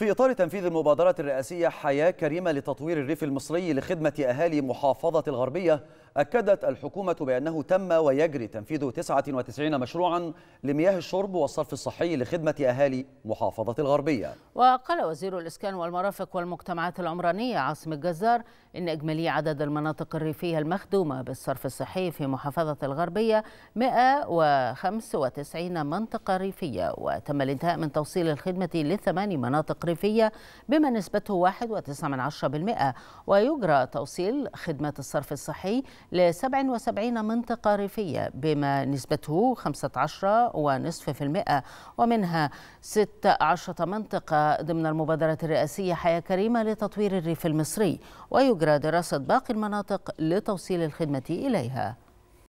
في إطار تنفيذ المبادرات الرئاسية حياة كريمة لتطوير الريف المصري لخدمة أهالي محافظة الغربية أكدت الحكومة بأنه تم ويجري تنفيذ 99 مشروعا لمياه الشرب والصرف الصحي لخدمة أهالي محافظة الغربية وقال وزير الإسكان والمرافق والمجتمعات العمرانية عاصم الجزار إن إجمالي عدد المناطق الريفية المخدومة بالصرف الصحي في محافظة الغربية 195 منطقة ريفية وتم الانتهاء من توصيل الخدمة لثمان مناطق ريفية المصرفية بما نسبته 1.9% ويجرى توصيل خدمات الصرف الصحي ل 77 منطقة ريفية بما نسبته 15.5% ومنها 16 منطقة ضمن المبادرة الرئاسية حياة كريمة لتطوير الريف المصري ويجرى دراسة باقي المناطق لتوصيل الخدمة إليها